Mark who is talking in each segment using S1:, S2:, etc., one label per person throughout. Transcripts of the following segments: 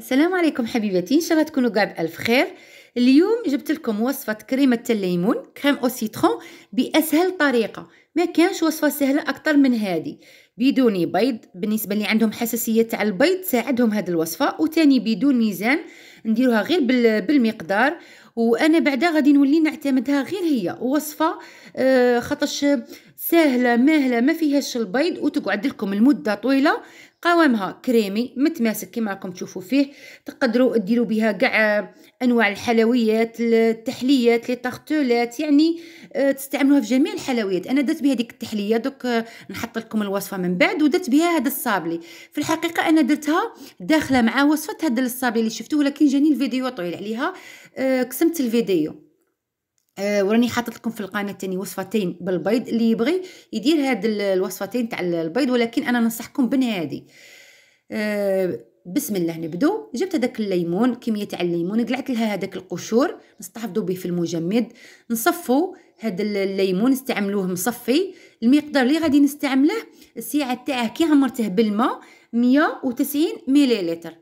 S1: السلام عليكم حبيباتي ان شاء الله تكونوا كاع بالف خير اليوم جبت لكم وصفه كريمه الليمون كريم او سيترون باسهل طريقه ما كانش وصفه سهله اكثر من هذه بدون بيض بالنسبه اللي عندهم حساسيه تاع البيض ساعدهم هذه الوصفه وتاني بدون ميزان نديروها غير بالمقدار وانا بعدا غادي نولي نعتمدها غير هي وصفه آه، خطش سهله ماهله ما فيهاش البيض وتقعد لكم المده طويله قوامها كريمي متماسك كما راكم تشوفوا فيه تقدروا ديروا بها كاع انواع الحلويات التحليات لي طارتولات يعني آه، تستعملوها في جميع الحلويات انا درت بها ديك التحليه دوك آه، نحط لكم الوصفه من بعد ودرت بها هذا الصابلي في الحقيقه انا درتها داخله مع وصفه هذا الصابلي اللي شفتوه لكن جاني الفيديو طويل عليها آه، قسمت الفيديو آه وراني حاطط لكم في القناه تاني وصفتين بالبيض اللي يبغي يدير هاد الوصفتين تاع البيض ولكن انا ننصحكم بنهادي آه، بسم الله نبدو جبت هذاك الليمون كميه تاع الليمون قلعت لها هذاك القشور نستحفظوا به في المجمد نصفو هاد الليمون نستعملوه مصفي المقدار اللي غادي نستعمله السعه تاعه كي عمرته بالماء 190 مليلتر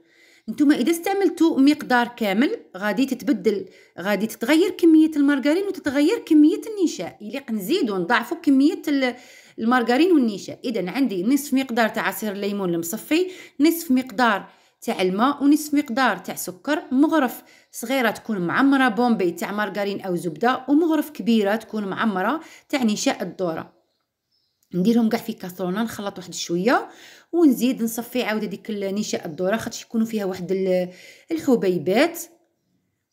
S1: نتوما اذا استعملتوا مقدار كامل غادي تتبدل غادي تتغير كميه المارغرين وتتغير كميه النشاء يليق نزيدوا نضاعفوا كميه المارغرين والنشاء اذا عندي نصف مقدار تاع عصير الليمون المصفي نصف مقدار تاع الماء ونصف مقدار تاع سكر مغرف صغيره تكون معمره بومبي تاع مارغرين او زبده ومغرف كبيره تكون معمره تاع نشاء الذره نديرهم كاع في كاسرونه نخلط واحد شويه ونزيد نصفي عاود هذيك نشاء الدوره خاطر يكونوا فيها واحد الحبيبات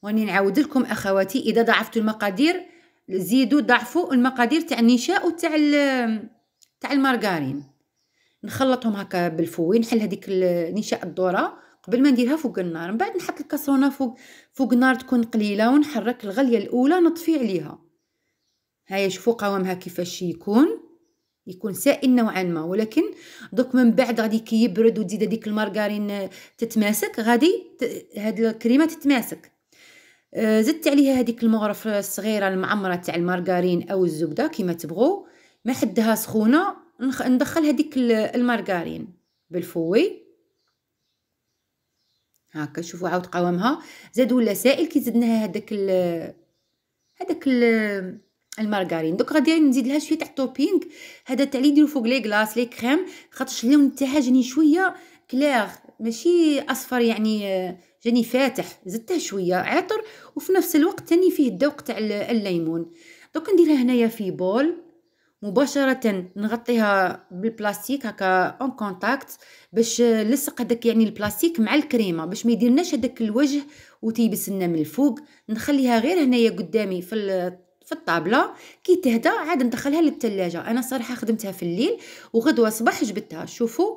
S1: واني نعاود لكم اخواتي اذا ضعفتوا المقادير زيدوا ضعفوا المقادير تاع النشاء وتاع تاع المارغارين نخلطهم هكا بالفوي نحل هذيك نشاء الدوره قبل ما نديرها فوق النار من بعد نحط الكاسرونه فوق فوق النار تكون قليله ونحرك الغليه الاولى نطفي عليها هيا شوفوا قوامها كيفاش يكون يكون سائل نوعا ما ولكن دوك من بعد غادي كي وتزيد هذيك المارغرين آه، تتماسك غادي هاد الكريمه تتماسك آه، زدت عليها هذيك المغرف الصغيره المعمره تاع المارغرين او الزبده كما تبغوا ما حدها سخونه ندخل هذيك المارغرين بالفوي هاكا شوفوا عاود قوامها زاد ولا سائل كي زدناها هذاك هذاك المارغارين دوك غادي نزيد لها شويه تاع توبينغ هذا تاع لي يديروا فوق لي كلاص لي كريم خاطرش اللون تاعها جاني شويه كليغ ماشي اصفر يعني آه، جاني فاتح زدته شويه عطر وفي نفس الوقت تاني فيه الذوق تاع الليمون دوك نديرها هنايا في بول مباشره نغطيها بالبلاستيك هكا اون كونتاكت باش نلصق هذاك يعني البلاستيك مع الكريمه باش ما يديرناش هذاك الوجه وتيبس لنا من الفوق نخليها غير هنايا قدامي في في الطابله كي تهدى عاد ندخلها للثلاجه انا صراحه خدمتها في الليل وغدوه صباح جبتها شوفوا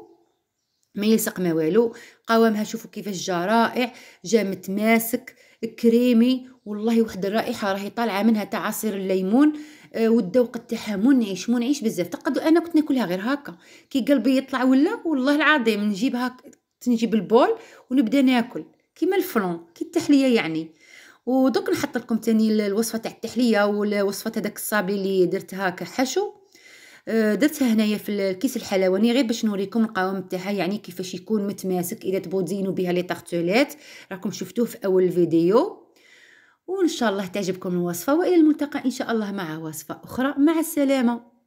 S1: ما يلصق ما والو قوامها شوفوا كيفاش جا رائع جا متماسك كريمي والله واحد الرائحه راهي طالعه منها تاع عصير الليمون آه والذوق تاعها منعش منعش بزاف تقدو انا كنت ناكلها غير هكا كي قلبي يطلع ولا والله العظيم نجيبها نجيب البول ونبدا ناكل كيما الفلون كي التحليه يعني ودوك نحط لكم تاني الوصفه تاع التحليه والوصفه تاع داك الصابلي اللي درتها كحشو أه، درتها هنايا في الكيس الحلواني غير باش نوريكم القوام تاعها يعني كيفاش يكون متماسك اذا تبغوا تزينوا بها لي طارتوليت راكم شفتوه في اول فيديو وان شاء الله تعجبكم الوصفه والى الملتقى ان شاء الله مع وصفه اخرى مع السلامه